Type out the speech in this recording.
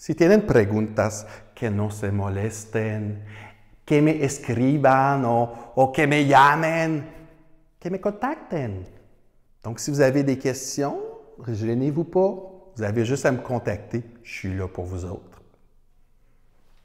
Si tienen preguntas, que no se molesten, que me escriban o, que me llamen, que me contacten. Donc, si vous avez des questions, gênez-vous pas. Vous avez juste à me contacter. Je suis là pour vous autres.